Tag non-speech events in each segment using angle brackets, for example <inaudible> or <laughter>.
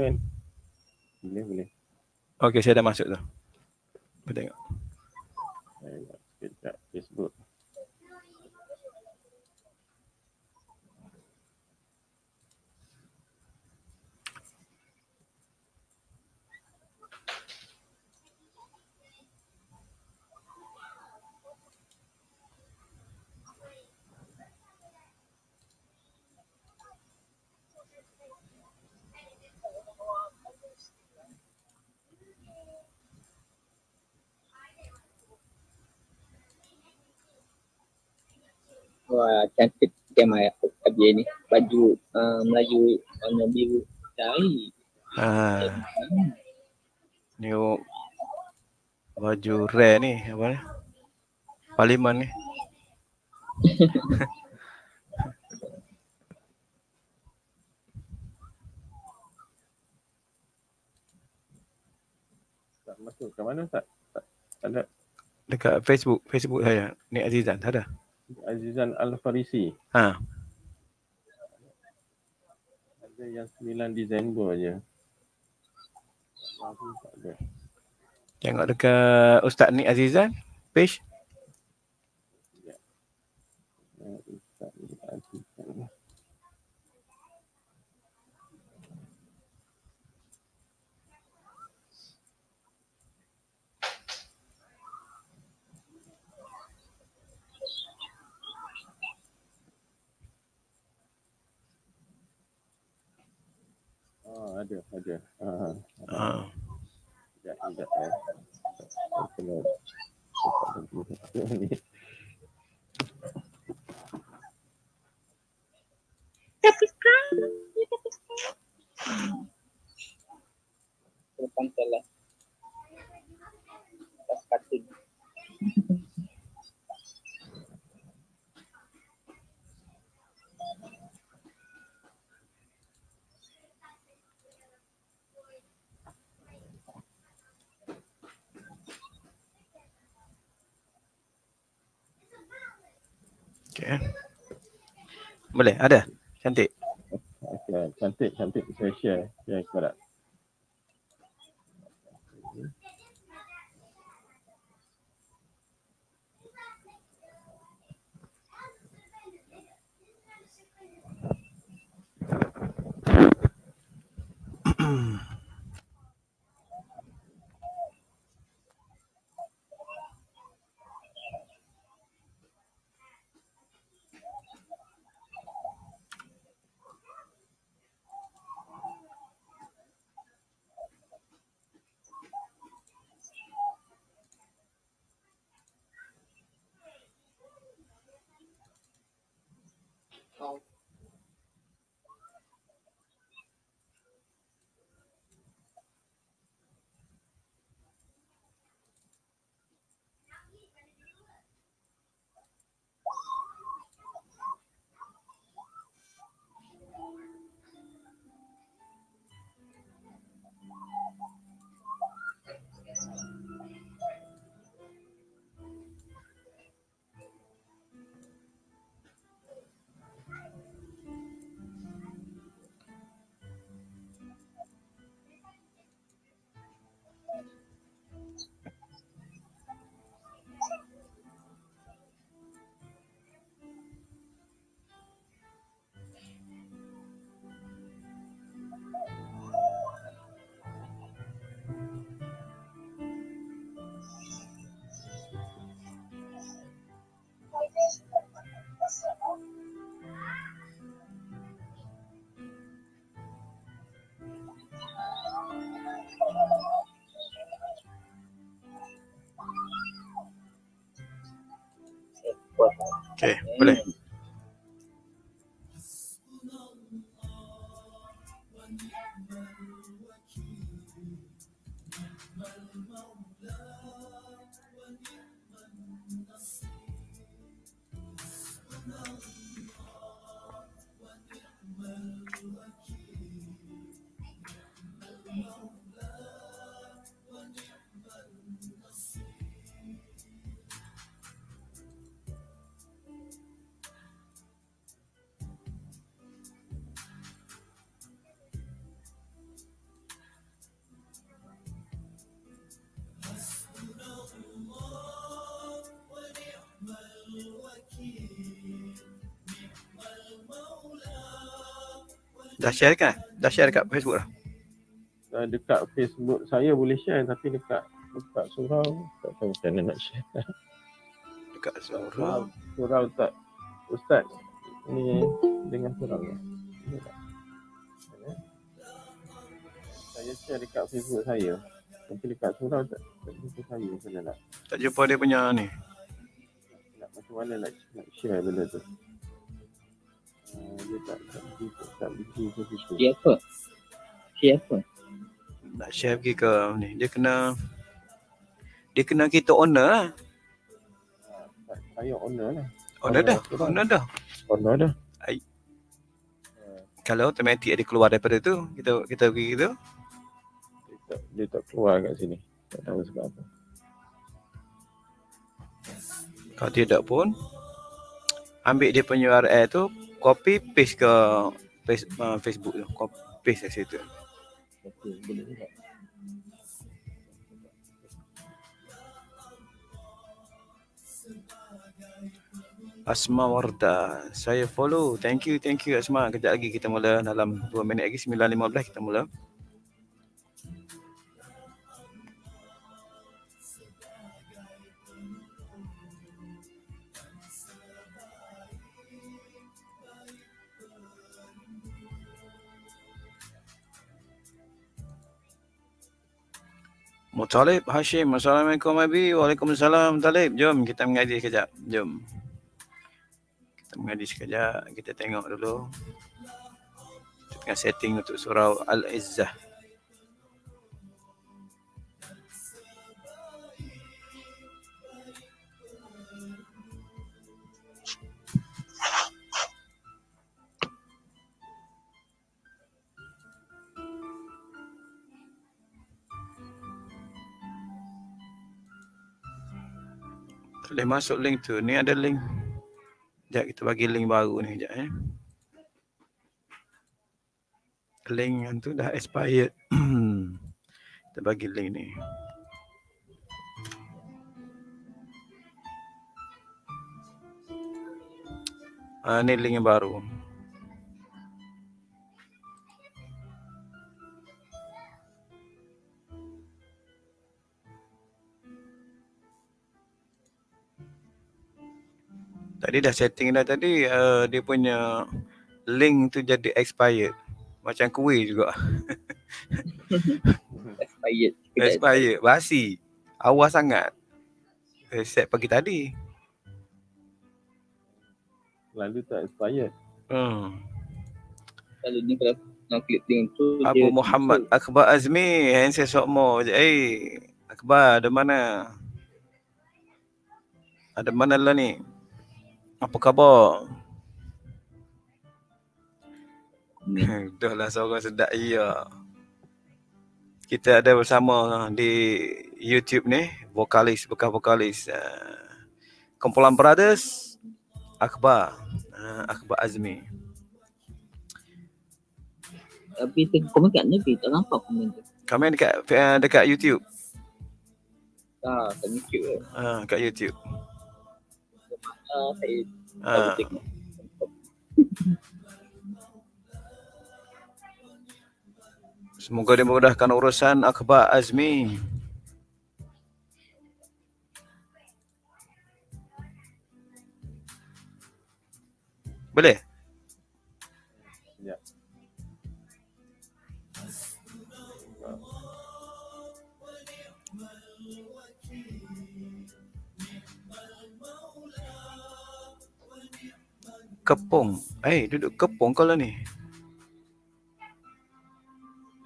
kan? Boleh, boleh. Okey, saya dah masuk tu. Kita tengok. Sekejap, Facebook. Wah, cantik kan okay, Abia ni. Baju uh, Melayu warna biru dari. Ha. Ah. Ni oh, baju rare ni apa ni? Parlimen ni. <laughs> Tak masuk ke mana tak? ada. Dekat Facebook, Facebook saya. Ni Azizan, tak ada. Azizan Al-Farisi. Ha. Ada yang 9 Disember aja. Tengok dekat Ustaz Nik Azizan page. Ya. Ustaz Nik Azizan. ada ada ah ah tidak ah. tidak ya kalau Boleh, ada. Cantik. Okay, cantik, cantik. Saya share. Saya share 对，不累。Dah share kan? Dah share dekat Facebook lah. Uh, dekat Facebook saya boleh share tapi dekat dekat surau tak tahu macam mana nak share. <laughs> Dekat surau. Surau tak. Ustaz ni dengan surau ni. Saya share dekat Facebook saya. Tapi dekat surau tak, tak jumpa saya macam mana nak. Tak jumpa dia punya ni. Nak macam mana nak, nak share benda tu dia tak tak buka tak buka ke situ siapa siapa nak chef ke ni dia kena dia kena kita owner lah ah, saya owner lah owner dah owner dah owner dah kalau automatic dia keluar daripada tu kita kita pergi gitu dia tak, dia tak keluar kat sini tak tahu sebab apa kalau tidak pun ambil dia punya URL tu copy paste ke face uh, Facebook tu. Copy paste kat situ. Asma Warda. Saya follow. Thank you, thank you Asma. Kejap lagi kita mula dalam 2 minit lagi 9.15 kita mula. Mutalib Hashim. Assalamualaikum Abi. Waalaikumsalam Talib. Jom kita mengadis sekejap. Jom. Kita mengadis sekejap. Kita tengok dulu. Kita setting untuk surau Al-Izzah. masuk link tu. Ni ada link. Sekejap kita bagi link baru ni sekejap eh. Link yang tu dah expired. <clears throat> kita bagi link ni. Ah, ni link yang baru. Tadi dah setting dah tadi uh, dia punya link tu jadi expired. Macam kuih juga. <laughs> expired. Expired. Basi. Awas sangat. Eh, set pagi tadi. Lalu tak expired. Hmm. Kalau ni kalau nak klik tu Abu dia Muhammad tu. Akbar Azmi Yang saya Eh hey, Akbar ada mana Ada mana lah ni apa khabar? Dahlah lah suara sedap ya. Kita ada bersama di YouTube ni Vokalis, bekas vokalis eh, Kumpulan Brothers Akbar eh, Akbar Azmi Tapi komen kat Nabi tak nampak komen tu Komen dekat, eh, dekat YouTube Ah, kat YouTube Ah, dekat YouTube Ah, saya ah. Semoga dimudahkan urusan Akbar Azmi. Boleh? kepung. Eh, hey, duduk kepung kau lah ni.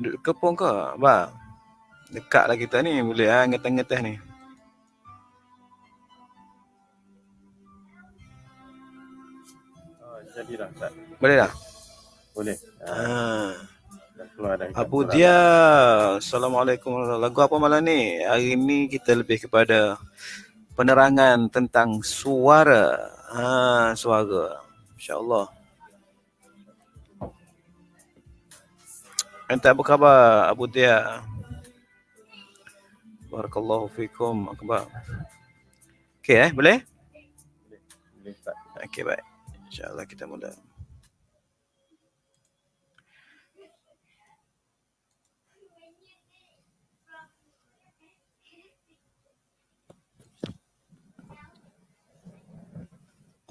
Duduk kepung kau, ba. Dekatlah kita ni, boleh ah ngeteh ngetah-ngetah ni. Oh, jadi dah tak. Boleh Ah, Boleh. Abu Dia, Assalamualaikum. Lagu apa malam ni? Hari ni kita lebih kepada penerangan tentang suara. ah suara. InsyaAllah Entah apa khabar Abu Tia Barakallahu fikum Akbar Okay eh boleh? Boleh Okay baik InsyaAllah kita mudah.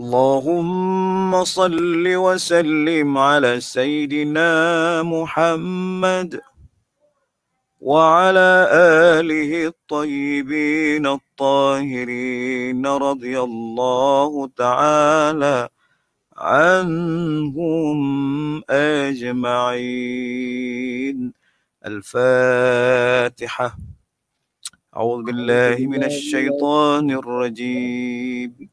اللهم صل وسلم على سيدنا محمد وعلى آله الطيبين الطاهرين رضي الله تعالى عنهم أجمعين الفاتحة أعوذ بالله من الشيطان الرجيم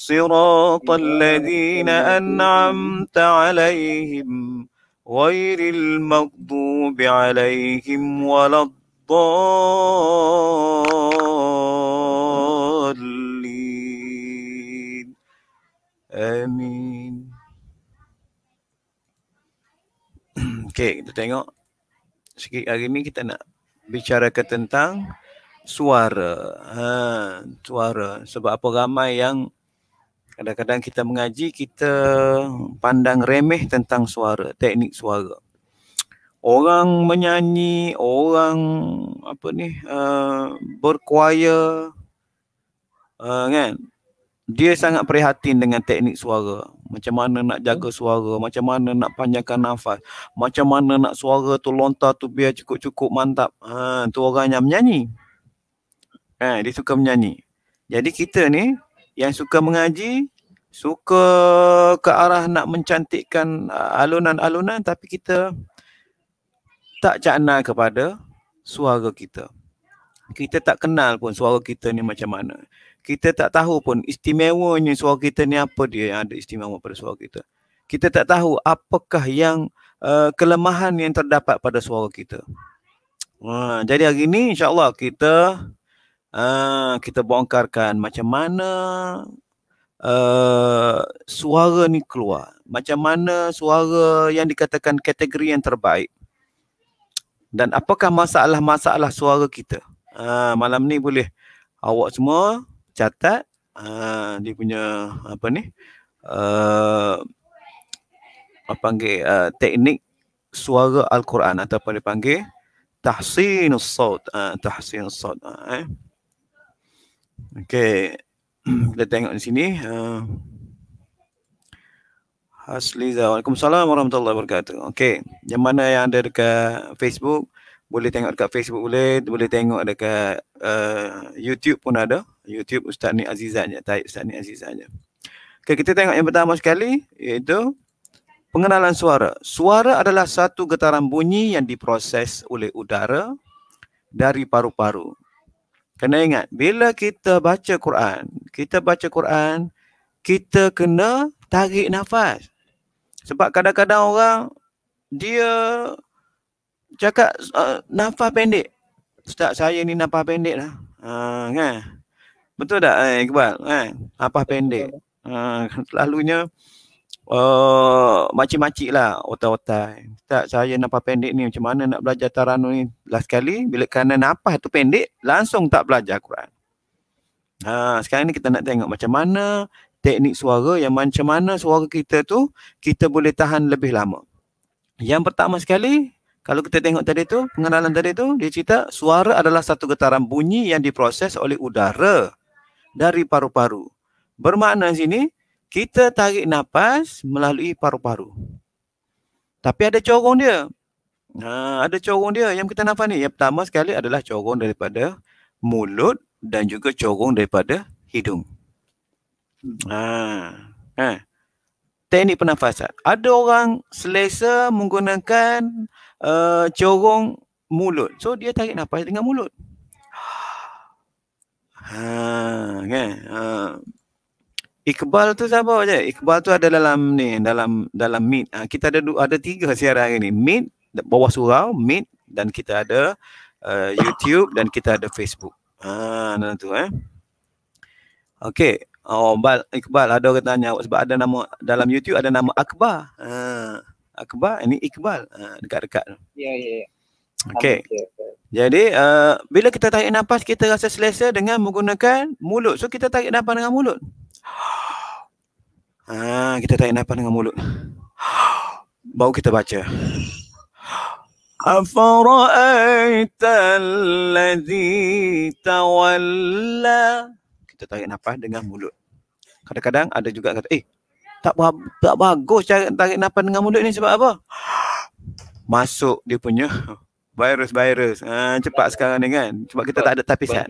صراط الذين أنعمت عليهم غير المغضوب عليهم ولا الضالين آمين <clears throat> Okay, kita tengok sikit hari ni kita nak bicarakan tentang suara ha, suara sebab apa ramai yang Kadang-kadang kita mengaji kita pandang remeh tentang suara, teknik suara. Orang menyanyi, orang apa ni uh, berkuaya uh, kan. Dia sangat prihatin dengan teknik suara. Macam mana nak jaga suara, macam mana nak panjangkan nafas, macam mana nak suara tu lontar tu biar cukup-cukup mantap. Ha, tu orang yang menyanyi. Ha, dia suka menyanyi. Jadi kita ni yang suka mengaji suka ke arah nak mencantikkan uh, alunan-alunan tapi kita tak cakna kepada suara kita. Kita tak kenal pun suara kita ni macam mana. Kita tak tahu pun istimewanya suara kita ni apa dia yang ada istimewa pada suara kita. Kita tak tahu apakah yang uh, kelemahan yang terdapat pada suara kita. Uh, jadi hari ni insyaAllah kita uh, kita bongkarkan macam mana uh, suara ni keluar macam mana suara yang dikatakan kategori yang terbaik dan apakah masalah-masalah suara kita uh, malam ni boleh awak semua catat uh, dia punya apa ni uh, apa panggil uh, teknik suara al-Quran ataupun dipanggil tahsinus saut uh, tahsinus saut uh, eh. Okey, <clears throat> kita tengok di sini. Uh, Hasliza, Waalaikumsalam warahmatullahi wabarakatuh. Okey, yang mana yang ada dekat Facebook, boleh tengok dekat Facebook boleh, boleh tengok dekat uh, YouTube pun ada. YouTube Ustaz Ni Azizan je, Tayyip Ustaz Ni Azizan je. Okey, kita tengok yang pertama sekali iaitu pengenalan suara. Suara adalah satu getaran bunyi yang diproses oleh udara dari paru-paru. Kena ingat, bila kita baca Quran, kita baca Quran, kita kena tarik nafas. Sebab kadang-kadang orang, dia cakap uh, nafas pendek. Ustaz saya ni nafas pendek lah. Ha, kan? Betul tak, eh, Iqbal? Kan? Nafas pendek. Ha, selalunya, Eh, makcik-makcik lah otai-otai. Ustaz saya nampak pendek ni macam mana nak belajar Tarano ni. Last kali bila kena nampak tu pendek langsung tak belajar Quran. Ha, sekarang ni kita nak tengok macam mana teknik suara yang macam mana suara kita tu kita boleh tahan lebih lama. Yang pertama sekali kalau kita tengok tadi tu, pengenalan tadi tu, dia cerita suara adalah satu getaran bunyi yang diproses oleh udara dari paru-paru. Bermakna sini, kita tarik nafas melalui paru-paru. Tapi ada corong dia. Ha, ada corong dia yang kita nafas ni. Yang pertama sekali adalah corong daripada mulut dan juga corong daripada hidung. Ha, ha. Teknik pernafasan. Ada orang selesa menggunakan uh, corong mulut. So dia tarik nafas dengan mulut. Ha, kan? Okay. Ha. Iqbal tu siapa aja? Iqbal tu ada dalam ni, dalam dalam mid. Ha, ah, kita ada ada tiga siaran hari ni. Mid, bawah surau, mid dan kita ada uh, YouTube dan kita ada Facebook. Ha, dalam tu eh. Okey. Oh, Bal, Iqbal ada orang tanya sebab ada nama dalam YouTube ada nama Akbar. Ha, Akbar ini Iqbal ha, dekat-dekat. Ya, yeah, ya, yeah, ya. Okey. Jadi uh, bila kita tarik nafas kita rasa selesa dengan menggunakan mulut. So kita tarik nafas dengan mulut. Ha, kita tarik nafas dengan mulut. Bau kita baca. Afara'aita allazi tawalla. Kita tarik nafas dengan mulut. Kadang-kadang ada juga kata, eh, tak, tak bagus cara tarik nafas dengan mulut ni sebab apa? Masuk dia punya virus-virus. Ha, cepat sekarang ni kan. Sebab kita tak ada tapisan.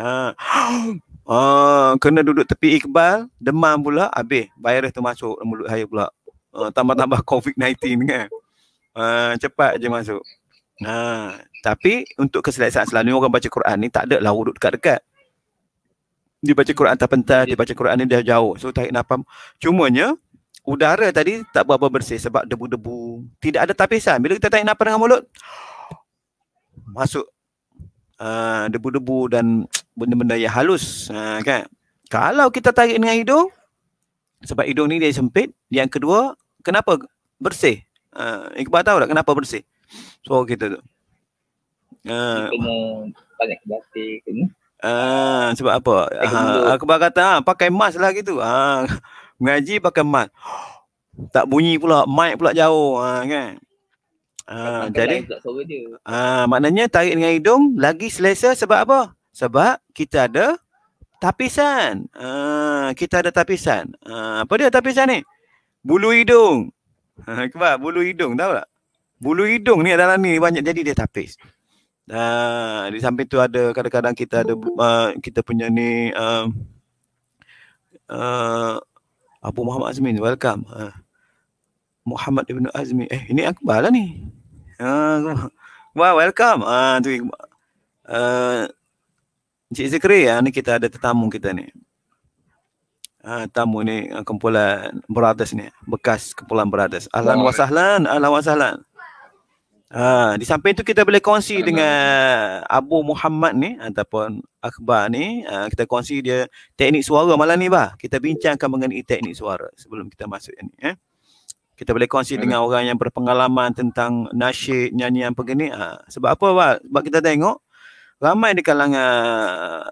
Ha. Ah. Ah, kena duduk tepi Iqbal, demam pula, habis virus tu masuk mulut saya pula. Ah, tambah-tambah <laughs> COVID-19 kan. Ah, cepat je masuk. Nah, tapi untuk keselesaan selalu orang baca Quran ni tak ada lah duduk dekat-dekat. Dia baca Quran tak pentas, dia baca Quran ni dah jauh. So tarik nafas. Cumanya udara tadi tak berapa bersih sebab debu-debu. Tidak ada tapisan. Bila kita tarik apa dengan mulut, masuk uh, debu-debu dan benda-benda yang halus ha, kan kalau kita tarik dengan hidung sebab hidung ni dia sempit yang kedua kenapa bersih ha, ikut tahu tak kenapa bersih so kita tu ha, kena banyak batik kena Ah, sebab apa? Ha, aku kata ha, pakai mask lah gitu. Ah, mengaji pakai mask. Tak bunyi pula, mic pula jauh ha, kan. Ha, jadi ah ha, maknanya tarik dengan hidung lagi selesa sebab apa? Sebab kita ada tapisan. Ha, kita ada tapisan. Ha, apa dia tapisan ni? Bulu hidung. Ha, <laughs> bulu hidung tahu tak? Bulu hidung ni adalah ni banyak jadi dia tapis. Ha, di samping tu ada kadang-kadang kita ada uh, kita punya ni uh, Abu Muhammad Azmi. welcome. Ha. Muhammad Ibn Azmi. Eh, ini aku lah ni. Ha, wow, welcome. Ha, tu, uh, Encik Zikri, ya, ni kita ada tetamu kita ni. Ah, tamu ni uh, kumpulan brothers ni, bekas kumpulan brothers. Alan wow. wasahlan, alan wasahlan. Ah, uh, di samping tu kita boleh kongsi alan. dengan Abu Muhammad ni ataupun Akbar ni, uh, kita kongsi dia teknik suara malam ni bah. Kita bincangkan mengenai teknik suara sebelum kita masuk ini. Eh. Kita boleh kongsi dengan orang yang berpengalaman tentang nasyid, nyanyian begini. Uh, ah, sebab apa, bah? Sebab kita tengok ramai di kalangan uh,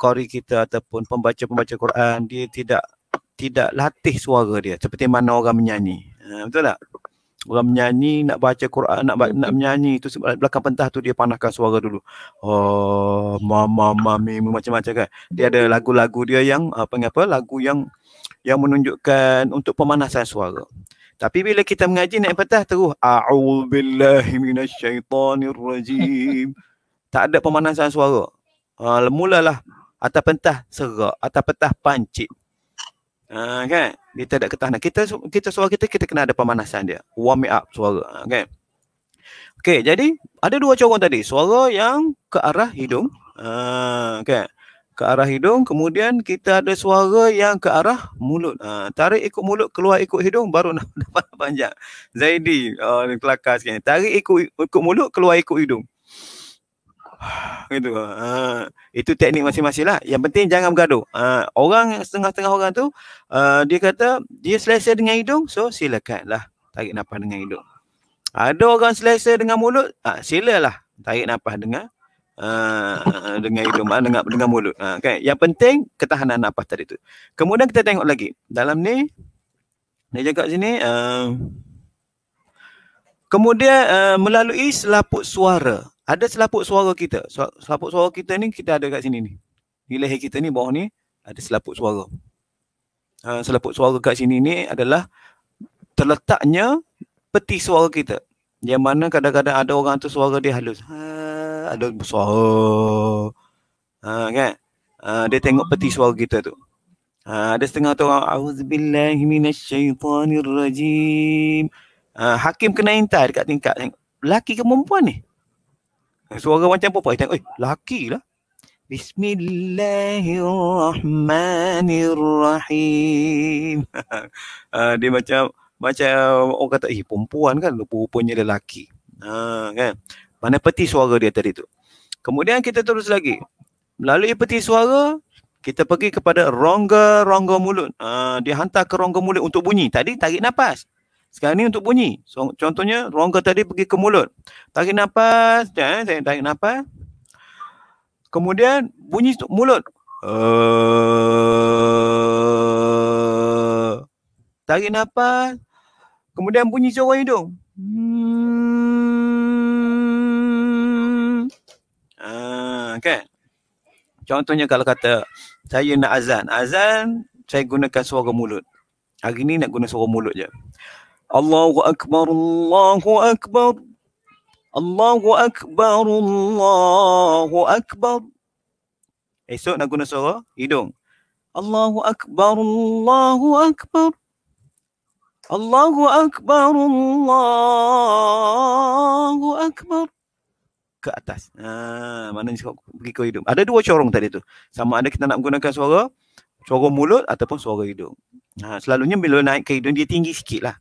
kori kita ataupun pembaca-pembaca Quran dia tidak tidak latih suara dia seperti mana orang menyanyi. Uh, betul tak? Orang menyanyi nak baca Quran nak nak menyanyi itu belakang pentah tu dia panahkan suara dulu. Oh mama mami macam-macam kan. Dia ada lagu-lagu dia yang apa apa lagu yang yang menunjukkan untuk pemanasan suara. Tapi bila kita mengaji naik pentah terus a'udzubillahi minasyaitonirrajim. <laughs> Tak ada pemanasan suara. Ha, uh, mulalah atas pentas serak, atas pentas pancit. Ha, kan? Kita tak ketahanan. Kita kita suara kita, kita kena ada pemanasan dia. Warm it up suara. Ha, kan? Okay, jadi ada dua corong tadi. Suara yang ke arah hidung. Ha, kan? ke arah hidung kemudian kita ada suara yang ke arah mulut ha, tarik ikut mulut keluar ikut hidung baru <laughs> nak panjang Zaidi oh, kelakar sikit tarik ikut, ikut mulut keluar ikut hidung <sighs> gitu. Uh, itu teknik masing-masing lah. Yang penting jangan bergaduh. Uh, orang setengah-setengah orang tu uh, dia kata dia selesa dengan hidung, so lah. tarik nafas dengan hidung. Ada orang selesa dengan mulut, uh, lah. tarik nafas dengan uh, dengan hidung uh, dengan dengan mulut. Uh, kan? Yang penting ketahanan nafas tadi tu. Kemudian kita tengok lagi. Dalam ni dia jaga sini uh, kemudian uh, melalui selaput suara ada selaput suara kita. Selaput suara kita ni kita ada kat sini ni. Di leher kita ni bawah ni ada selaput suara. Uh, selaput suara kat sini ni adalah terletaknya peti suara kita. Yang mana kadang-kadang ada orang tu suara dia halus. Ha, ada suara. Ha, kan? Ha, dia tengok peti suara kita tu. Ha, ada setengah tu orang, A'udzubillahiminasyaitanirrajim. Ha, hakim kena intai dekat tingkat. Lelaki ke perempuan ni? Eh, suara macam apa? Eh, tengok. laki lah. Bismillahirrahmanirrahim. <laughs> Ah, dia macam macam orang kata, eh, perempuan kan? Rupa-rupanya dia laki. Ha, ah, kan? Mana peti suara dia tadi tu. Kemudian kita terus lagi. Melalui peti suara, kita pergi kepada rongga-rongga mulut. Uh, dia hantar ke rongga mulut untuk bunyi. Tadi tarik nafas. Sekarang ni untuk bunyi. So, contohnya rongga tadi pergi ke mulut. Tarik nafas, ya, saya tarik nafas. Kemudian bunyi untuk mulut. Uh, tarik nafas. Kemudian bunyi suara hidung. Hmm. uh, ah, okay. Contohnya kalau kata saya nak azan. Azan, saya gunakan suara mulut. Hari ni nak guna suara mulut je. Allahu akbar, Allahu akbar. Allahu akbar, Allahu akbar. Esok nak guna suara hidung. Allahu akbar, Allahu akbar. Allahu akbar, Allahu akbar. Ke atas. Ha, mana ni pergi ke hidung. Ada dua corong tadi tu. Sama ada kita nak gunakan suara, corong mulut ataupun suara hidung. Ha, selalunya bila naik ke hidung, dia tinggi sikit lah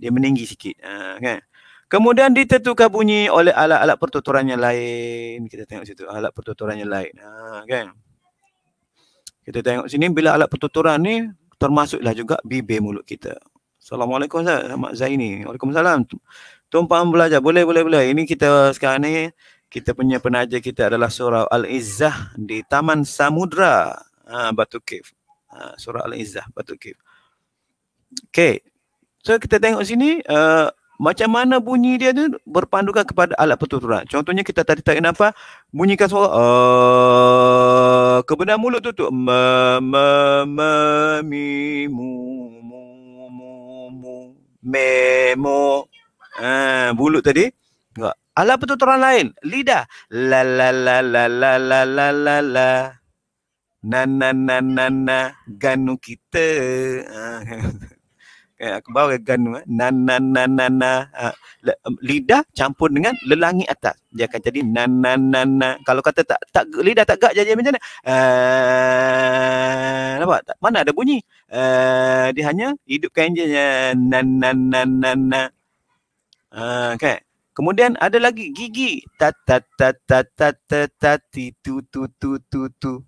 dia meninggi sikit uh, kan kemudian ditetukan bunyi oleh alat-alat pertuturan yang lain kita tengok situ alat pertuturan yang lain uh, kan kita tengok sini bila alat pertuturan ni termasuklah juga bibir mulut kita Assalamualaikum Ustaz Ahmad Zaini Waalaikumsalam Tumpang belajar boleh boleh boleh ini kita sekarang ni kita punya penaja kita adalah surah Al-Izzah di Taman Samudra ha, Batu Kif. Ha, surah Al-Izzah Batu Kif. Okay. So kita tengok sini uh, macam mana bunyi dia tu berpandukan kepada alat pertuturan. Contohnya kita tadi tak kenapa bunyikan suara uh, kebenar mulut tu tu ma ma ma mi mu mu mu mu me mo ah tadi alat pertuturan lain lidah la la la la la la la la la na na na na na ganu kita ah, <laughs> Eh, aku bawa gun tu eh. na na na na na ha, um, lidah campur dengan lelangi atas dia akan jadi na na na na kalau kata tak tak lidah tak gak jadi macam mana eh, nampak tak mana ada bunyi dia hanya hidupkan je na na na na na okey Kemudian ada lagi gigi. Ta ta ta ta ta ta ta ti tu tu tu tu tu.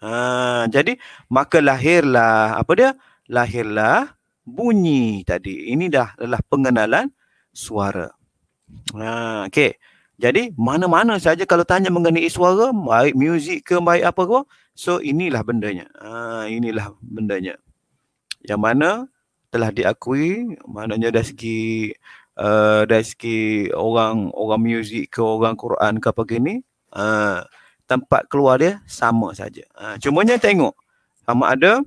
Ha, jadi maka lahirlah apa dia? Lahirlah bunyi tadi. Ini dah adalah pengenalan suara. Ha, okay. Jadi mana-mana saja kalau tanya mengenai suara, baik muzik ke baik apa ke, so inilah bendanya. Ha, inilah bendanya. Yang mana telah diakui, maknanya dari segi uh, dari segi orang orang muzik ke orang Quran ke apa gini, ha, tempat keluar dia sama saja. Ha, cumanya tengok sama ada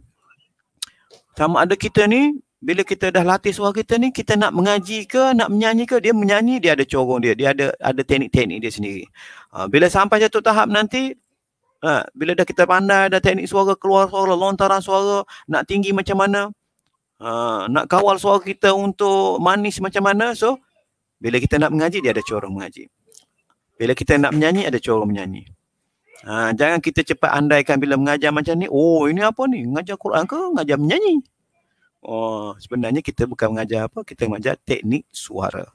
sama ada kita ni bila kita dah latih suara kita ni kita nak mengaji ke nak menyanyi ke dia menyanyi dia ada corong dia dia ada ada teknik-teknik dia sendiri ha, bila sampai satu tahap nanti ha, bila dah kita pandai ada teknik suara keluar suara lontaran suara nak tinggi macam mana ha, nak kawal suara kita untuk manis macam mana so bila kita nak mengaji dia ada corong mengaji bila kita nak menyanyi ada corong menyanyi ha, jangan kita cepat andaikan bila mengajar macam ni oh ini apa ni mengajar Quran ke mengajar menyanyi Oh, sebenarnya kita bukan mengajar apa, kita mengajar teknik suara.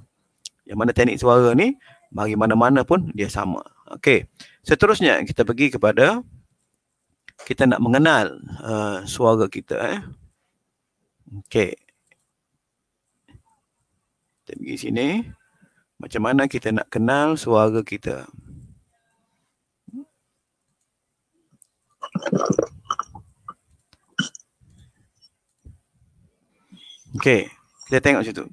Yang mana teknik suara ni bagi mana-mana pun dia sama. Okey. Seterusnya kita pergi kepada kita nak mengenal uh, suara kita eh. Okey. Kita pergi sini. Macam mana kita nak kenal suara kita? Okey, kita tengok situ.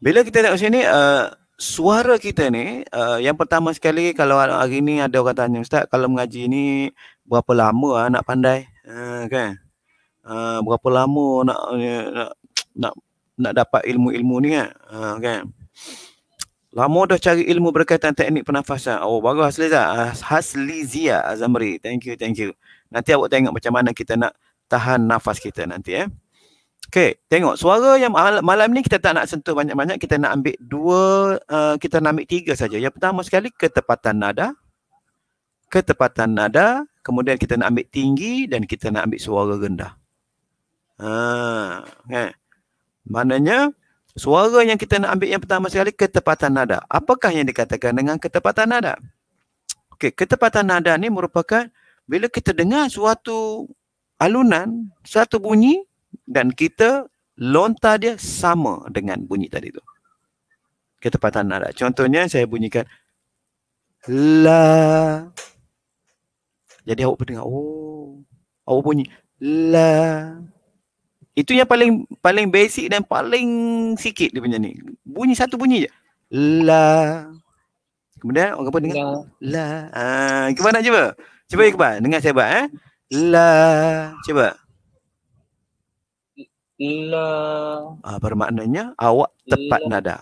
Bila kita tengok sini, uh, suara kita ni, uh, yang pertama sekali kalau hari ni ada orang tanya, Ustaz, kalau mengaji ni berapa lama uh, nak pandai? Uh, kan? Uh, berapa lama nak, uh, nak, nak, nak dapat ilmu-ilmu ni kan? Uh, kan? Lama dah cari ilmu berkaitan teknik pernafasan. Oh, bagus Hasliza. Hasliza Azamri. Thank you, thank you. Nanti awak tengok macam mana kita nak tahan nafas kita nanti eh. Okay, tengok suara yang malam ni kita tak nak sentuh banyak-banyak. Kita nak ambil dua, uh, kita nak ambil tiga saja. Yang pertama sekali ketepatan nada. Ketepatan nada. Kemudian kita nak ambil tinggi dan kita nak ambil suara rendah. Ha, ah, okay. Maknanya suara yang kita nak ambil yang pertama sekali ketepatan nada. Apakah yang dikatakan dengan ketepatan nada? Okay, ketepatan nada ni merupakan bila kita dengar suatu alunan, satu bunyi, dan kita lontar dia sama dengan bunyi tadi tu. Ketepatan nada. Contohnya saya bunyikan la. Jadi awak dengar oh. Awak bunyi la. Itu yang paling paling basic dan paling sikit dia punya ni. Bunyi satu bunyi je. La. Kemudian orang apa dengar? La. Ah, ha, gimana cuba? Cuba ikut dengar saya ba. eh. La. Cuba. La. Uh, ah, bermaknanya awak tepat la. nada.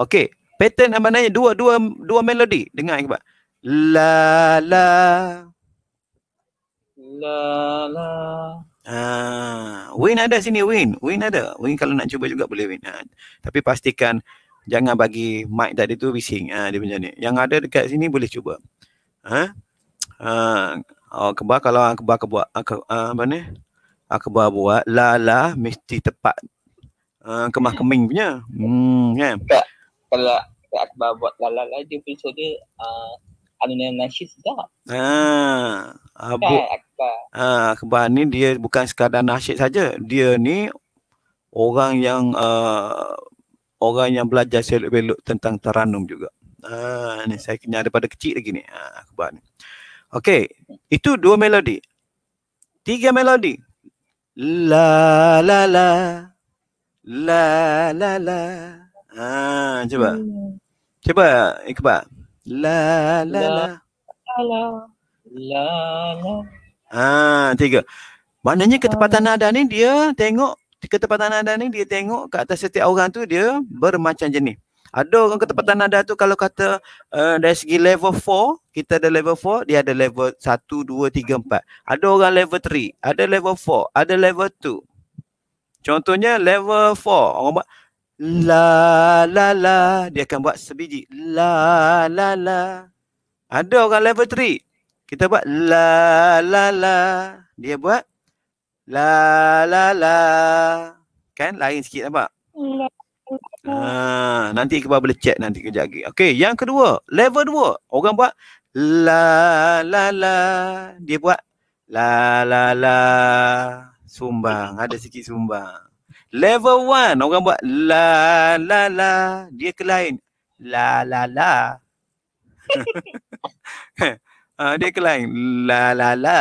Okey, pattern amanahnya dua dua dua melodi. Dengar ingat. La la. La la. Ah, Win ada sini Win. Win ada. Win kalau nak cuba juga boleh Win. Uh, tapi pastikan jangan bagi mic tadi tu bising. Ah, uh, dia macam ni. Yang ada dekat sini boleh cuba. Ha? Ah, uh, oh, kebah kalau kebah kebuat. Ah, uh, ke, aku bawa buat la la mesti tepat uh, ah, kemah keming punya hmm kan tak kalau aku buat la la dia pun so dia uh, anu yang nasi sedap ah kan, abu ah kebah ni dia bukan sekadar nasi saja dia ni orang yang uh, orang yang belajar selok-belok tentang taranum juga. Ah ni saya kenal daripada kecil lagi ni. Ah akhbar ni. Okey, itu dua melodi. Tiga melodi. La la la la la la. Ah, cuba. Hmm. Cuba, ikhbar. La la la. La la. La la. Ah, tiga. Maknanya ketepatan nada ni dia tengok ketepatan nada ni dia tengok kat atas setiap orang tu dia bermacam jenis. Ada orang kata patah nada tu kalau kata uh, dari segi level 4, kita ada level 4, dia ada level 1, 2, 3, 4. Ada orang level 3, ada level 4, ada level 2. Contohnya level 4, orang buat la la la, dia akan buat sebiji la la la. Ada orang level 3, kita buat la la la, dia buat la la la. Kan lain sikit nampak? Yeah. Ah. ah, nanti kita boleh chat nanti kejap lagi. Okey, yang kedua, level 2. Orang buat la la la. Dia buat la la la. Sumbang, ada sikit sumbang. Level 1, orang buat la la la. Dia ke lain. La la la. Uh, <laughs> dia kelain la la la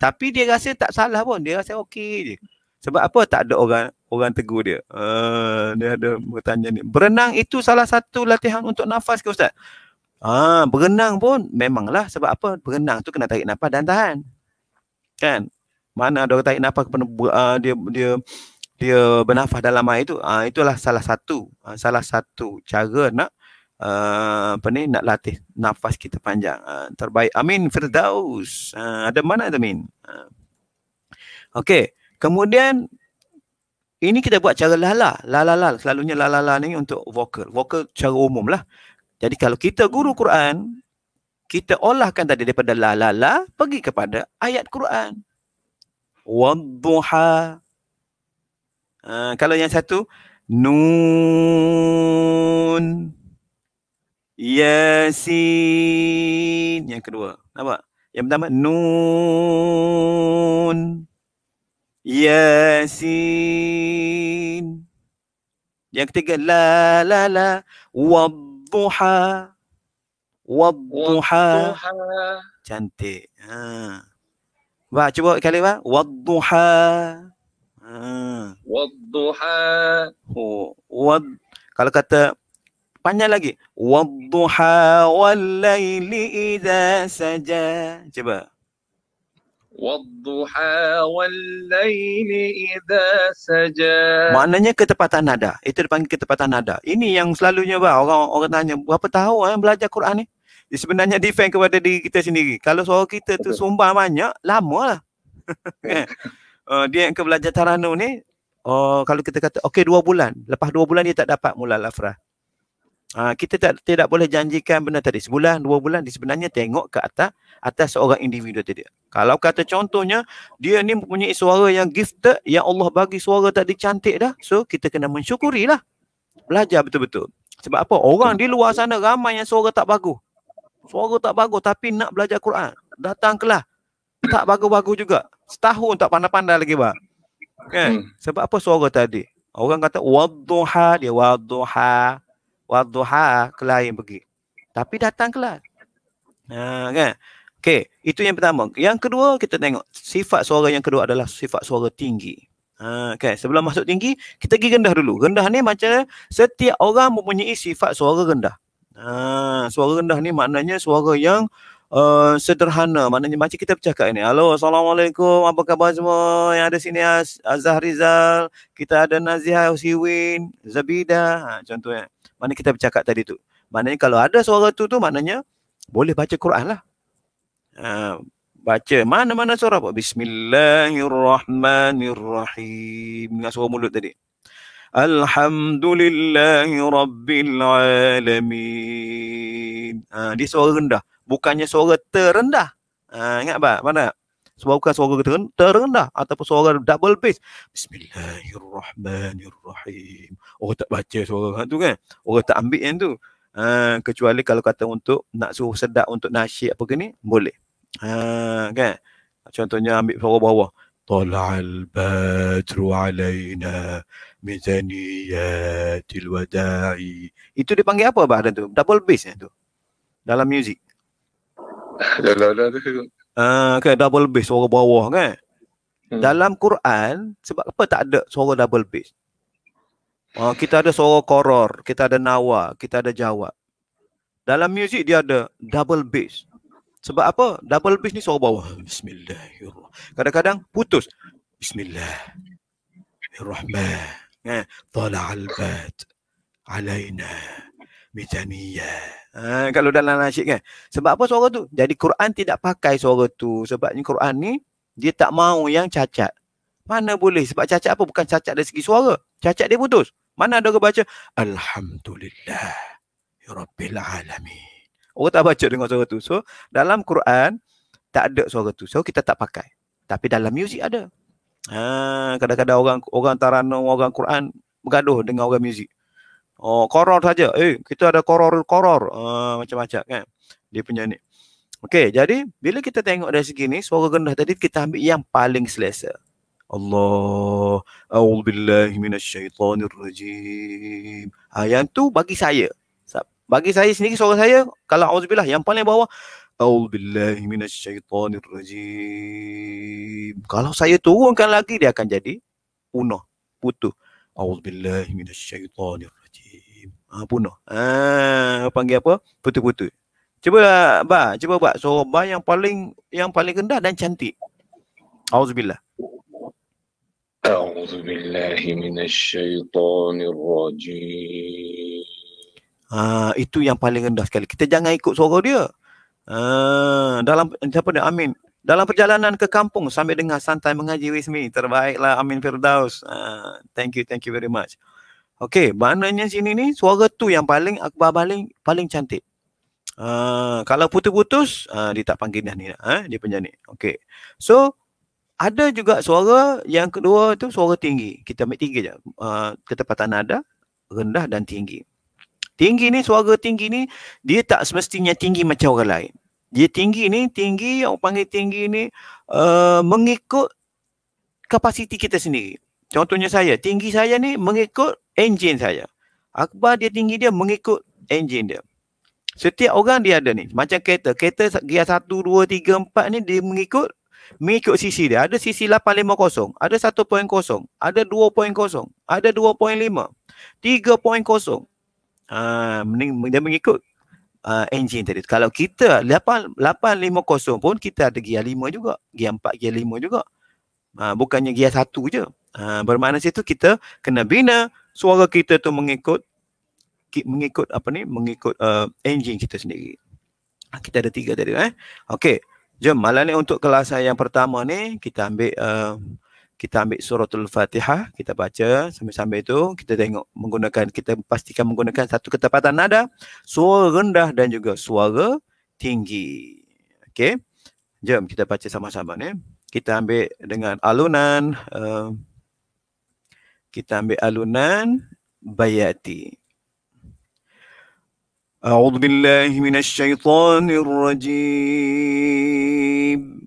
tapi dia rasa tak salah pun dia rasa okey je sebab apa tak ada orang orang tegur dia? Uh, dia ada bertanya ni. Berenang itu salah satu latihan untuk nafas ke Ustaz? Ah, berenang pun memanglah sebab apa? Berenang tu kena tarik nafas dan tahan. Kan? Mana ada orang tarik nafas kepada uh, dia dia dia bernafas dalam air tu. Ah, uh, itulah salah satu uh, salah satu cara nak uh, apa ni nak latih nafas kita panjang. Uh, terbaik. Amin Firdaus. Uh, ada mana Amin? Uh, Okey. Kemudian ini kita buat cara lala, lala lal. Selalunya lala lala ni untuk vokal, vokal cara umum lah. Jadi kalau kita guru Quran, kita olahkan tadi daripada la la pergi kepada ayat Quran. Wadduha. Uh, kalau yang satu nun yasin. Yang kedua, apa? Yang pertama nun. Yasin. Yang ketiga la la la wadduha wadduha cantik. Ha. Ba cuba kali ba wadduha. Ha. Wadduha. Oh, wad kalau kata panjang lagi wadduha wal laili idza saja. Cuba. والضحى والليل إذا سجى Maknanya ketepatan nada. Itu dipanggil ketepatan nada. Ini yang selalunya bah, orang orang tanya, berapa tahu orang eh, belajar Quran ni? Dia sebenarnya defend kepada diri kita sendiri. Kalau suara kita tu sumbang banyak, lama lah. <laughs> Eh, eh, dia yang ke belajar Taranu ni, Oh, kalau kita kata, okey dua bulan. Lepas dua bulan dia tak dapat mula lafrah. Uh, kita tak tidak boleh janjikan benda tadi sebulan dua bulan sebenarnya tengok ke atas atas seorang individu tadi kalau kata contohnya dia ni mempunyai suara yang gifted yang Allah bagi suara tadi cantik dah. So kita kena mensyukurilah. Belajar betul-betul. Sebab apa? Orang di luar sana ramai yang suara tak bagus. Suara tak bagus tapi nak belajar Quran. Datang kelas. Tak bagus-bagus juga. Setahun tak pandai-pandai lagi, Pak. Kan? Hmm. Sebab apa suara tadi? Orang kata wadduha dia wadduha wadduha kelain pergi. Tapi datang kelas. Ha, kan? Okey. Itu yang pertama. Yang kedua kita tengok sifat suara yang kedua adalah sifat suara tinggi. Ha, okay. Sebelum masuk tinggi, kita pergi rendah dulu. Rendah ni macam setiap orang mempunyai sifat suara rendah. Ha, suara rendah ni maknanya suara yang uh, sederhana. Maknanya macam kita bercakap ni. Halo, Assalamualaikum. Apa khabar semua yang ada sini? Az Azhar Rizal. Kita ada Nazihah Siwin. Zabida. Ha, contohnya. Mana kita bercakap tadi tu. Maknanya kalau ada suara tu tu maknanya boleh baca Quran lah. Ah, baca mana-mana surah apa? Bismillahirrahmanirrahim. Dengan suara mulut tadi. Alhamdulillahirrabbilalamin. Ha, ah, dia suara rendah. Bukannya suara terendah. Ha, ingat tak? Mana? Sebab bukan suara terendah ataupun suara double bass. Bismillahirrahmanirrahim. Orang tak baca suara tu kan? Orang tak ambil yang tu. Ha, kecuali kalau kata untuk nak suruh sedap untuk nasyid apa ke ni, boleh. Ha, kan? Contohnya ambil suara bawah. Tala'al Badru alaina mizaniyatil wada'i. Itu dipanggil apa bahasa tu? Double bass eh, tu. Dalam muzik. Dalam tu. Ah, kan double bass suara bawah kan? Hmm. Dalam Quran sebab apa tak ada suara double bass? Uh, kita ada suara koror, kita ada nawa, kita ada jawab. Dalam muzik dia ada double bass. Sebab apa? Double bass ni suara bawah. Bismillah. Kadang-kadang putus. Bismillah. Rahman. Eh, tala albat alaina Alayna. Ha, eh, kalau dalam nasyid kan. Sebab apa suara tu? Jadi Quran tidak pakai suara tu. sebabnya Quran ni, dia tak mau yang cacat. Mana boleh? Sebab cacat apa? Bukan cacat dari segi suara. Cacat dia putus. Mana ada orang baca? Alhamdulillah. Rabbil Alamin. Orang tak baca dengar suara tu. So dalam Quran tak ada suara tu. So kita tak pakai. Tapi dalam muzik ada. Ha, kadang-kadang orang orang taranum orang Quran bergaduh dengan orang muzik. Oh, koror saja. Eh, kita ada koror-koror uh, ha, macam-macam kan. Dia punya ni. Okey, jadi bila kita tengok dari segi ni suara rendah tadi kita ambil yang paling selesa. Allah, a'udzubillahi minasyaitonirrajim. Ah, yang tu bagi saya bagi saya sendiri suara saya kalau auzubillah yang paling bawah auzubillahi minasyaitonir rajim kalau saya turunkan lagi dia akan jadi punah putus auzubillahi minasyaitonir rajim ah punah ah panggil apa Putu putu. cuba ba cuba buat suara ba yang paling yang paling rendah dan cantik auzubillah أعوذ بالله من الشيطان الرجيم Ha, itu yang paling rendah sekali. Kita jangan ikut suara dia. Ha, dalam siapa dia? Amin. Dalam perjalanan ke kampung sambil dengar santai mengaji Wismi. Terbaiklah Amin Firdaus. Ha, thank you, thank you very much. Okay, maknanya sini ni suara tu yang paling akbar paling paling cantik. Uh, kalau putus-putus, uh, dia tak panggil dah ni. Ha? Dia punya ni. Okay. So, ada juga suara yang kedua tu suara tinggi. Kita ambil tinggi je. Uh, ketepatan ada, rendah dan tinggi. Tinggi ni, suara tinggi ni, dia tak semestinya tinggi macam orang lain. Dia tinggi ni, tinggi, orang panggil tinggi ni, uh, mengikut kapasiti kita sendiri. Contohnya saya, tinggi saya ni mengikut enjin saya. Akbar dia tinggi dia mengikut enjin dia. Setiap orang dia ada ni. Macam kereta. Kereta gear 1, 2, 3, 4 ni dia mengikut mengikut sisi dia. Ada sisi 850, ada 1.0, ada 2.0, ada 2.5, 3.0. Ha, mending dia mengikut uh, engine tadi. Kalau kita 850 pun kita ada gear 5 juga, gear 4, gear 5 juga. Ha, bukannya gear 1 je. Ha, bermakna situ kita kena bina suara kita tu mengikut mengikut apa ni mengikut uh, engine kita sendiri. Kita ada tiga tadi eh. Okey. Jom malam ni untuk kelas yang pertama ni kita ambil uh, kita ambil suratul fatihah kita baca sambil-sambil itu kita tengok menggunakan kita pastikan menggunakan satu ketepatan nada suara rendah dan juga suara tinggi okey jom kita baca sama-sama ni kita ambil dengan alunan uh, kita ambil alunan bayati اعوذ بالله من الشيطان الرجيم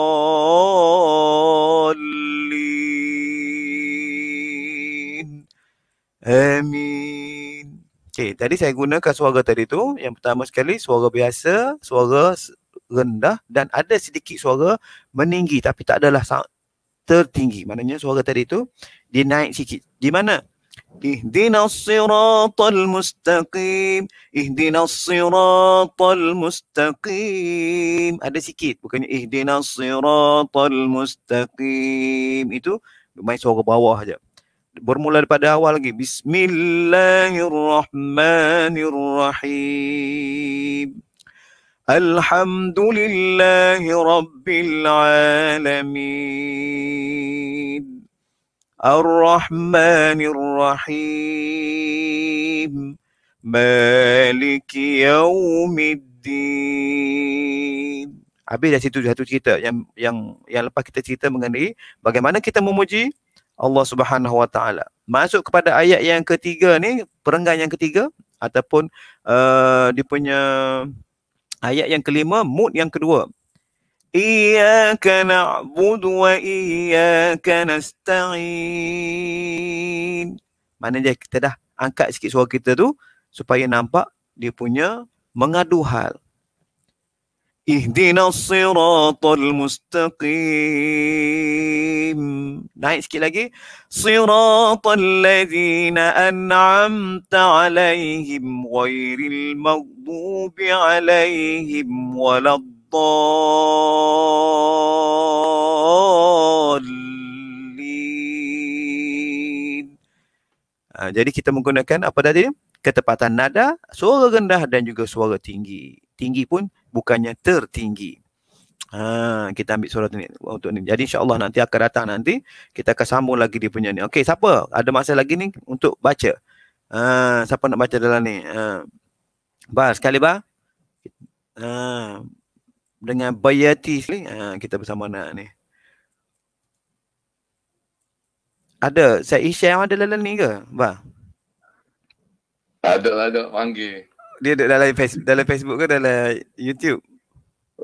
Amin. Okey, tadi saya gunakan suara tadi tu. Yang pertama sekali suara biasa, suara rendah dan ada sedikit suara meninggi tapi tak adalah sangat tertinggi. Maknanya suara tadi tu dia naik sikit. Di mana? Ihdinas siratal mustaqim. Ihdinas siratal mustaqim. Ada sikit bukannya ihdinas siratal mustaqim. Itu main suara bawah aja bermula daripada awal lagi bismillahirrahmanirrahim alhamdulillahirabbilalamin arrahmanirrahim maliki yaumiddin Habis dah situ satu cerita yang yang yang lepas kita cerita mengenai bagaimana kita memuji Allah Subhanahu Wa Taala. Masuk kepada ayat yang ketiga ni, perenggan yang ketiga ataupun uh, dia punya ayat yang kelima, mood yang kedua. Iyaka na'budu wa iyaka nasta'in. Mana dia kita dah angkat sikit suara kita tu supaya nampak dia punya mengadu hal. اهدنا الصراط المستقيم Naik كي لقي صراط الذين أنعمت عليهم غير المغضوب عليهم ولا الضالين آه، Jadi kita menggunakan apa tadi? ketepatan nada, suara rendah dan juga suara tinggi. Tinggi pun bukannya tertinggi. Ha, kita ambil surat ni oh, untuk ni. Jadi insyaAllah nanti akan datang nanti. Kita akan sambung lagi dia punya ni. Okey, siapa? Ada masa lagi ni untuk baca. Ha, siapa nak baca dalam ni? Ha. Ba, sekali ba. Ha, dengan Bayati sekali. Ha, kita bersama nak ni. Ada, saya isya yang ada dalam ni ke? Ba. Ba. Ada ada panggil. Dia ada dalam Facebook, dalam Facebook ke dalam YouTube?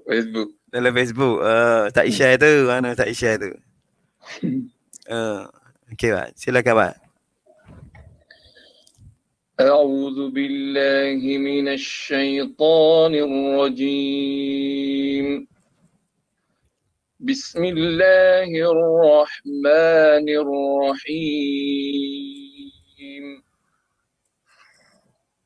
Facebook. Dalam Facebook. Uh, tak hmm. share tu. Mana tak share tu? Uh, <laughs> eh, okay, Pak. Silakan, Pak. أعوذ بالله من الشيطان الرجيم بسم الله الرحمن الرحيم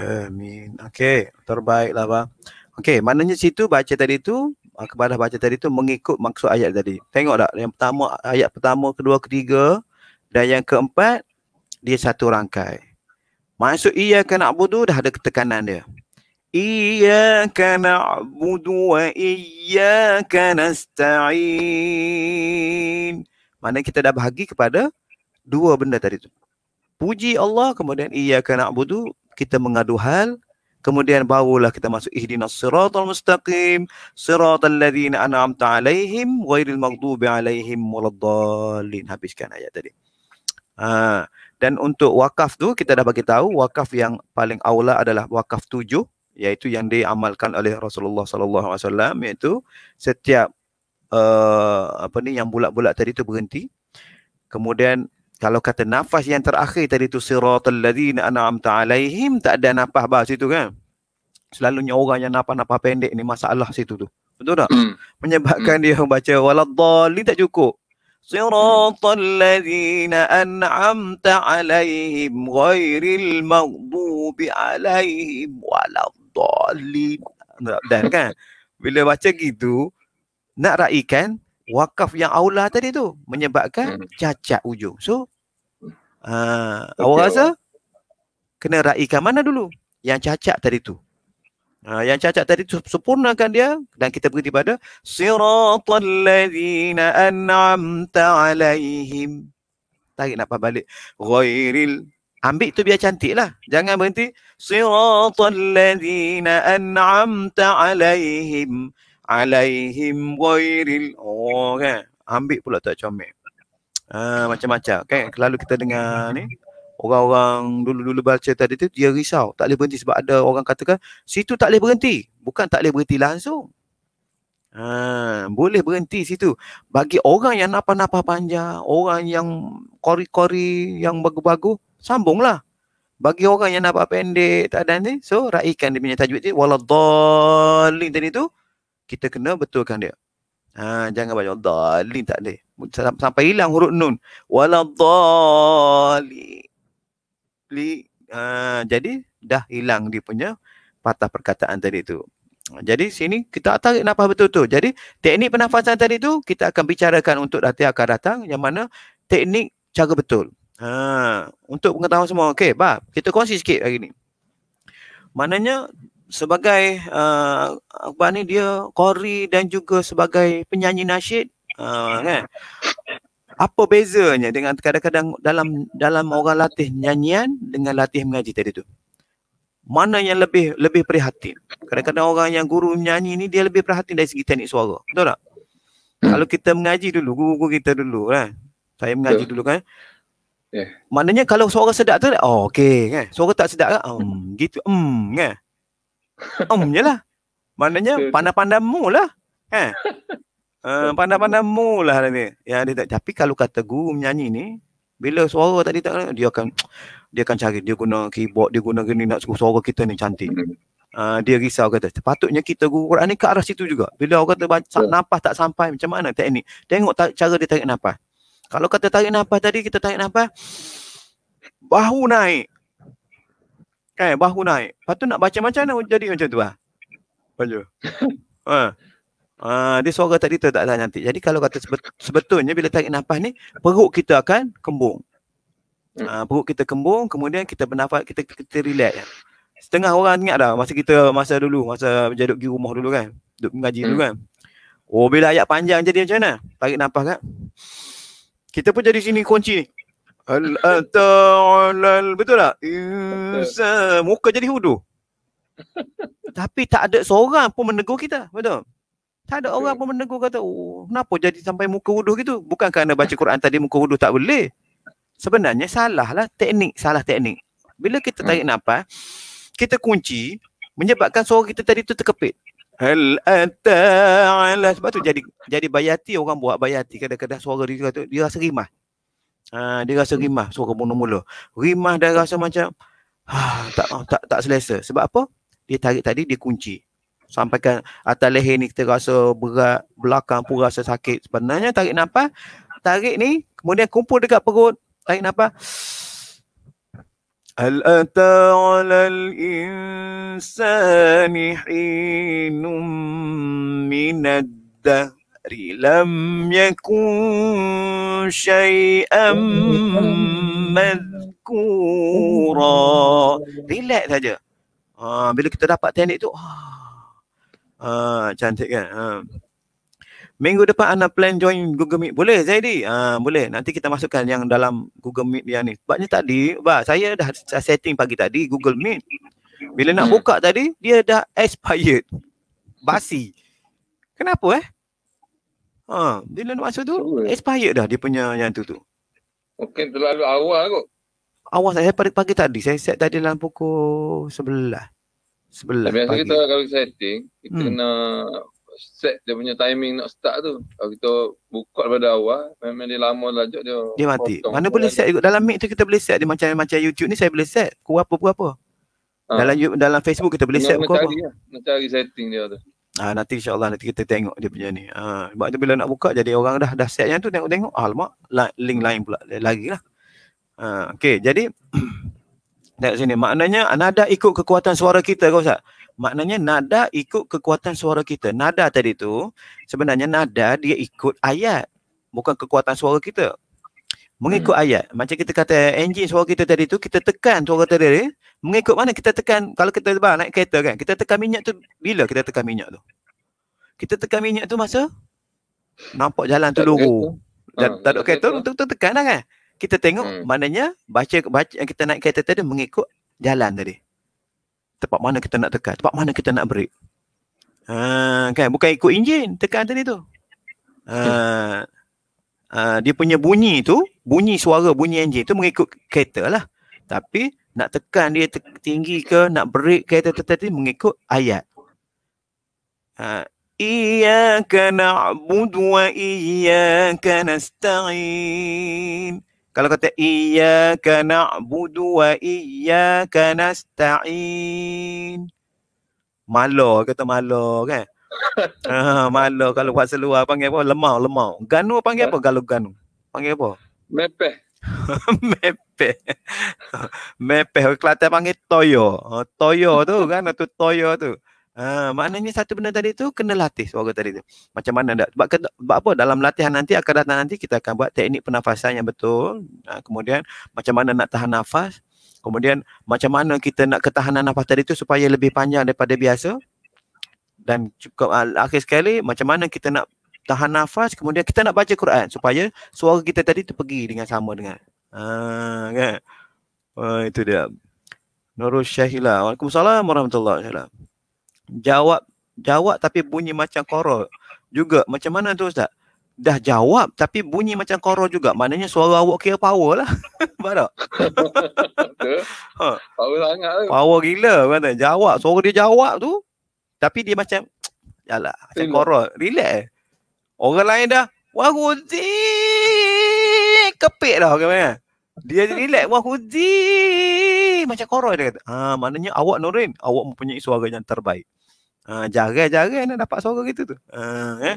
Amin. Okey, terbaiklah bang. Okey, maknanya situ baca tadi tu ah, kepada baca tadi tu mengikut maksud ayat tadi. Tengok tak yang pertama ayat pertama, kedua, ketiga dan yang keempat dia satu rangkai. Maksud ia kena budu dah ada ketekanan dia. Ia kena budu, ia kena nasta'in. Mana kita dah bagi kepada dua benda tadi tu. Puji Allah kemudian kena budu kita mengadu hal kemudian barulah kita masuk ihdinas siratal mustaqim siratal ladzina an'amta alaihim ghairil maghdubi alaihim waladdallin habiskan ayat tadi ha. dan untuk wakaf tu kita dah bagi tahu wakaf yang paling aula adalah wakaf tujuh iaitu yang diamalkan oleh Rasulullah sallallahu alaihi wasallam iaitu setiap uh, apa ni yang bulat-bulat tadi tu berhenti kemudian kalau kata nafas yang terakhir tadi tu siratul ladzina an'amta alaihim tak ada nafas bah situ kan selalunya orang yang nafas-nafas pendek ni masalah situ tu betul tak hmm. menyebabkan hmm. dia baca waladdallin tak cukup siratul ladzina an'amta alaihim ghairil maghdubi alaihim waladdallin dan kan bila baca gitu nak raikan wakaf yang aula tadi tu menyebabkan hmm. cacat ujung. So uh, okay. awak rasa kena raikan mana dulu yang cacat tadi tu? Ha, yang cacat tadi tu sempurnakan dia dan kita berhenti pada siratal ladzina an'amta alaihim. Tarik nak balik. Ghairil ambil tu biar cantik lah. Jangan berhenti siratal ladzina an'amta alaihim alaihim ghairil oh kan ambil pula tak comel uh, macam-macam kan selalu kita dengar ni orang-orang dulu-dulu baca tadi tu dia risau tak boleh berhenti sebab ada orang katakan situ tak boleh berhenti bukan tak boleh berhenti langsung Ha, boleh berhenti situ Bagi orang yang napah-napah panjang Orang yang kori-kori Yang bagu-bagu Sambunglah Bagi orang yang napah pendek Tak ada ni So raikan dia punya tajwid ni Waladhalin tadi tu kita kena betulkan dia. Ha, jangan banyak dalin tak boleh. Sampai hilang huruf nun. Waladhali. Li. Ha, jadi dah hilang dia punya patah perkataan tadi tu. Jadi sini kita tarik nafas betul tu. Jadi teknik pernafasan tadi tu kita akan bicarakan untuk nanti akan datang yang mana teknik cara betul. Ha, untuk pengetahuan semua. Okey, bab kita kongsi sikit hari ni. Maknanya sebagai uh, apa ni dia kori dan juga sebagai penyanyi nasyid uh, kan apa bezanya dengan kadang-kadang dalam dalam orang latih nyanyian dengan latih mengaji tadi tu mana yang lebih lebih prihatin kadang-kadang orang yang guru menyanyi ni dia lebih prihatin dari segi teknik suara betul tak hmm. kalau kita mengaji dulu guru-guru kita dulu kan saya mengaji dulu kan Yeah. Maknanya kalau suara sedap tu oh okey kan. Suara tak sedap kan? Um, gitu. Um, kan? <laughs> Om je lah. Maknanya panda-panda mu lah. Kan? <laughs> Eh? Uh, panda-panda mu lah ni. Ya, dia tak. Tapi kalau kata guru menyanyi ni, bila suara tadi tak dia akan dia akan cari dia guna keyboard dia guna gini nak suara kita ni cantik. Uh, dia risau kata sepatutnya kita guru Quran ni ke arah situ juga. Bila orang kata baca, yeah. nafas tak sampai macam mana teknik? Tengok tak cara dia tarik nafas. Kalau kata tarik nafas tadi kita tarik nafas bahu naik. Eh, bahu naik. Lepas tu nak baca macam mana jadi macam tu lah. Baju. ha. <laughs> Ah. ha. Ah, dia suara tadi tu tak, tak lah nanti. Jadi kalau kata sebetulnya bila tarik nafas ni, perut kita akan kembung. Ha, perut kita kembung, kemudian kita bernafas, kita, kita relax. Setengah orang ingat dah masa kita masa dulu, masa jaduk pergi rumah dulu kan. Duduk mengaji dulu hmm. kan. Oh, bila ayat panjang jadi macam mana? Tarik nafas kan? Kita pun jadi sini kunci ni. Al atal betul tak? Insa muka jadi hudu. <laughs> Tapi tak ada seorang pun menegur kita, betul? Tak ada orang pun menegur kata, oh, kenapa jadi sampai muka huduh gitu? Bukan kerana baca Quran tadi muka huduh tak boleh. Sebenarnya salah lah teknik, salah teknik. Bila kita tarik hmm. nafas, kita kunci menyebabkan suara kita tadi tu terkepit. Hal ata'ala. Sebab tu jadi jadi bayati, orang buat bayati. Kadang-kadang suara dia, dia rasa rimah. Ha, dia rasa rimah so ke mula-mula. Rimah dia rasa macam ha, ah, tak, tak tak tak selesa. Sebab apa? Dia tarik tadi dia kunci. Sampaikan atas leher ni kita rasa berat, belakang pun rasa sakit. Sebenarnya tarik nafas, tarik ni kemudian kumpul dekat perut, tarik nafas. هل أتى على الإنسان حين من الْبَحْرِ لَمْ يَكُنْ شَيْئًا مَذْكُورًا Relax saja. Ha, bila kita dapat teknik tu, ha, ha, cantik kan? Ha. Minggu depan anda plan join Google Meet. Boleh Zaidi? Ha, boleh. Nanti kita masukkan yang dalam Google Meet yang ni. Sebabnya tadi, bah, saya dah setting pagi tadi Google Meet. Bila nak hmm. buka tadi, dia dah expired. Basi. Kenapa eh? Ha, bila masa tu expired dah dia punya yang tu tu. Mungkin terlalu awal kot. Awal saya pagi, pagi tadi. Saya set tadi dalam pukul sebelah. Sebelah Biasa kita kalau setting, kita hmm. kena set dia punya timing nak start tu. Kalau kita buka pada awal, memang dia lama lajuk dia. Dia mati. Mana boleh set ikut. Dalam mic tu kita boleh set. Dia macam macam YouTube ni saya boleh set. Kau apa-apa. Ha. Ah. Dalam dalam Facebook kita boleh kena set. Kena apa. Ya. Lah. Nak cari setting dia tu. Ha, nanti insyaAllah nanti kita tengok dia punya ni. Ha, sebab tu bila nak buka jadi orang dah dah siap yang tu tengok-tengok. Alamak, ah, link lain pula. Lagi lah. Ha, okay, jadi <clears throat> tengok sini. Maknanya nada ikut kekuatan suara kita kau Ustaz. Maknanya nada ikut kekuatan suara kita. Nada tadi tu sebenarnya nada dia ikut ayat. Bukan kekuatan suara kita mengikut hmm. ayat. Macam kita kata enjin suara kita tadi tu, kita tekan suara tadi dia. Mengikut mana kita tekan, kalau kita bang, naik kereta kan, kita tekan minyak tu, bila kita tekan minyak tu? Kita tekan minyak tu masa nampak jalan tu luru. Ah, tak ada kereta, tu, tu tekan lah kan. Kita tengok hmm. maknanya baca, baca kita naik kereta tadi mengikut jalan tadi. Tempat mana kita nak tekan, tempat mana kita nak break. Ha, kan? Bukan ikut enjin tekan tadi tu. Ha, hmm. Uh, dia punya bunyi tu bunyi suara bunyi enjin tu mengikut kereta lah tapi nak tekan dia tinggi ke nak break kereta tertentu mengikut ayat ha, iyyaka na'budu wa iyyaka stain. kalau kata iyyaka na'budu wa iyyaka stain. malo kata malo kan <laughs> ha, malo kalau bahasa luar panggil apa lemau lemau ganu panggil apa kalau ganu panggil apa Mepeh. <laughs> Mepeh. Kalau Kelantan panggil toyo. Oh, toyo tu kan. Itu toyo tu. Ha, maknanya satu benda tadi tu kena latih suara tadi tu. Macam mana dah? Sebab, sebab apa? Dalam latihan nanti akan datang nanti kita akan buat teknik pernafasan yang betul. Ha, kemudian macam mana nak tahan nafas. Kemudian macam mana kita nak ketahanan nafas tadi tu supaya lebih panjang daripada biasa. Dan cukup ah, akhir sekali macam mana kita nak tahan nafas kemudian kita nak baca Quran supaya suara kita tadi tu pergi dengan sama dengan ah kan oh, itu dia Nurul Syahila Waalaikumsalam warahmatullahi wabarakatuh jawab jawab tapi bunyi macam koro juga macam mana tu ustaz dah jawab tapi bunyi macam koro juga maknanya suara awak kira power lah <laughs> nampak tak ha. power sangat power gila kan jawab suara dia jawab tu tapi dia macam yalah macam korot relax eh. Orang lain dah Wahudi Kepik dah okay, Dia relax Wahudi Macam korang dia kata ah, Maknanya awak Norin Awak mempunyai suara yang terbaik ah, Jarang-jarang nak dapat suara gitu tu ah, eh?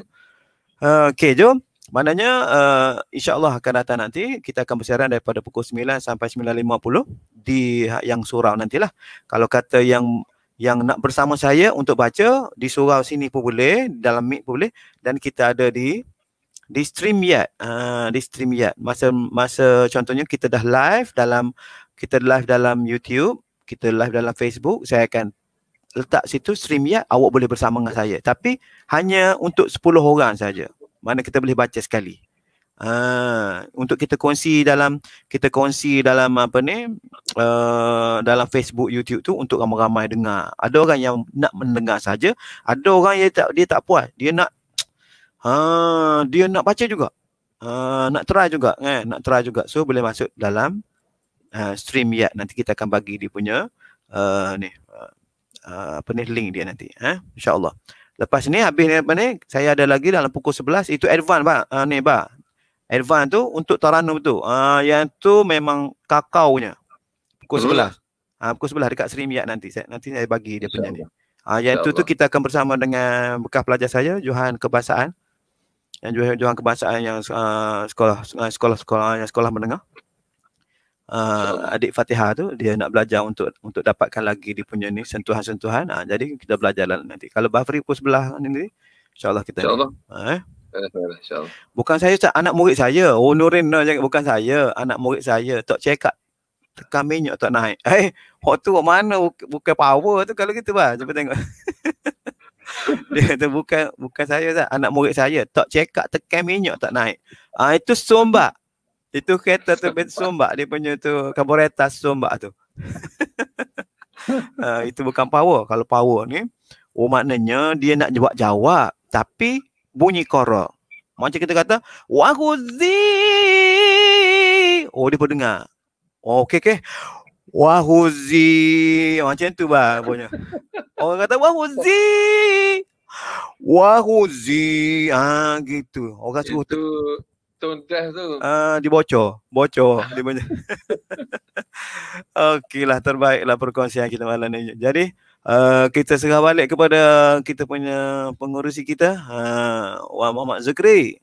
ah, Okay jom Maknanya uh, insyaAllah akan datang nanti Kita akan bersiaran daripada pukul 9 sampai 9.50 Di ha, yang surau nantilah Kalau kata yang yang nak bersama saya untuk baca di surau sini pun boleh, dalam mic pun boleh dan kita ada di di stream ya Uh, di stream ya Masa masa contohnya kita dah live dalam kita live dalam YouTube, kita live dalam Facebook, saya akan letak situ stream ya awak boleh bersama dengan saya. Tapi hanya untuk 10 orang saja. Mana kita boleh baca sekali. Uh, untuk kita kongsi dalam kita kongsi dalam apa ni uh, dalam Facebook YouTube tu untuk ramai-ramai dengar. Ada orang yang nak mendengar saja, ada orang yang tak dia tak puas, dia nak ha dia nak baca juga. Uh, nak try juga eh nak try juga. So boleh masuk dalam uh, stream ya. Nanti kita akan bagi dia punya uh, ni uh, apa ni link dia nanti eh insya Lepas ni habis ni apa ni? Saya ada lagi dalam pukul 11 itu advance ba. Uh, ni ba advance tu untuk Taranum tu. Ah uh, yang tu memang kakaunya. Pukul sebelah. Ah pukul sebelah dekat Sri Miat nanti. Saya nanti saya bagi dia punya ni. Ah yang tu tu kita akan bersama dengan bekas pelajar saya Johan Kebasaan. Yang Johan Johan Kebasaan yang uh, sekolah sekolah sekolah yang sekolah menengah. Uh, adik Fatihah tu dia nak belajar untuk untuk dapatkan lagi dia punya ni sentuhan-sentuhan. uh, jadi kita belajar lah nanti. Kalau Bafri pukul sebelah nanti insyaallah kita. Insyaallah. Eh. Uh, Bukan saya Ustaz, anak murid saya. Honorin oh, jangan bukan saya, anak murid saya. Tak cekak tekan minyak tak naik. <laughs> Eh, hey, waktu tu mana buka power tu kalau gitu bah. Cuba tengok. <laughs> dia kata bukan bukan saya Ustaz, anak murid saya. Tak cekak tekan minyak tak naik. Ah uh, itu sombak. Itu kereta tu sombak dia punya tu karburetor sombak tu. uh, <laughs> itu bukan power. Kalau power ni, oh maknanya dia nak jawab jawab tapi bunyi kora. Macam kita kata, wahuzi. Oh, dia pun dengar. Oh, okey, okey. Wahuzi. Macam tu bah, punya. Orang kata, wahuzi. Wahuzi. Ah, ha, gitu. Orang suruh tu. uh, ah, dibocor. Bocor. dia <laughs> Okeylah, terbaiklah perkongsian kita malam ni. Jadi, uh, kita serah balik kepada kita punya pengurusi kita uh, eh, Wah Muhammad Zakri.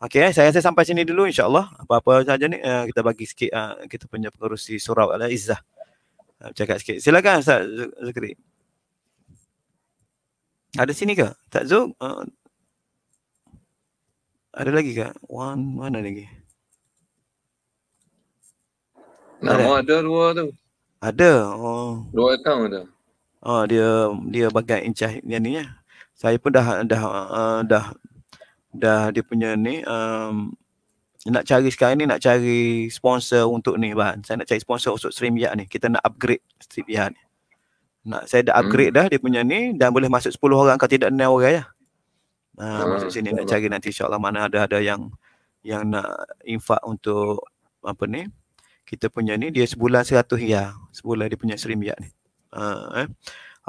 Okey, eh, saya saya sampai sini dulu Insyaallah. Apa-apa saja ni uh, kita bagi sikit uh, kita punya pengurusi surau Al-Izzah. Uh, cakap sikit. Silakan Ustaz Zakri. Ada sini ke? Tak Zuk? Uh, ada lagi ke? One, mana lagi? Nama ada. dua tu. Ada. Oh. Dua tahun ada uh, dia dia bagai incah yang ni ya. Saya pun dah dah uh, dah dah dia punya ni um, nak cari sekarang ni nak cari sponsor untuk ni bang. Saya nak cari sponsor untuk stream ya ni. Kita nak upgrade stream ya ni. Nak saya dah upgrade hmm. dah dia punya ni dan boleh masuk 10 orang kalau tidak 6 orang ya. Ha, ah, uh, hmm, masuk sini nak cari nanti insyaAllah mana ada ada yang yang nak infak untuk apa ni kita punya ni dia sebulan 100 ya sebulan dia punya stream ya ni uh, eh.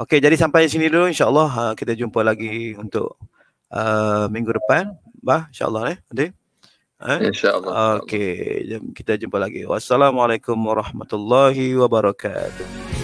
Okey jadi sampai sini dulu insyaallah uh, kita jumpa lagi untuk uh, minggu depan bah insyaallah eh nanti eh insyaallah okey kita jumpa lagi wassalamualaikum warahmatullahi wabarakatuh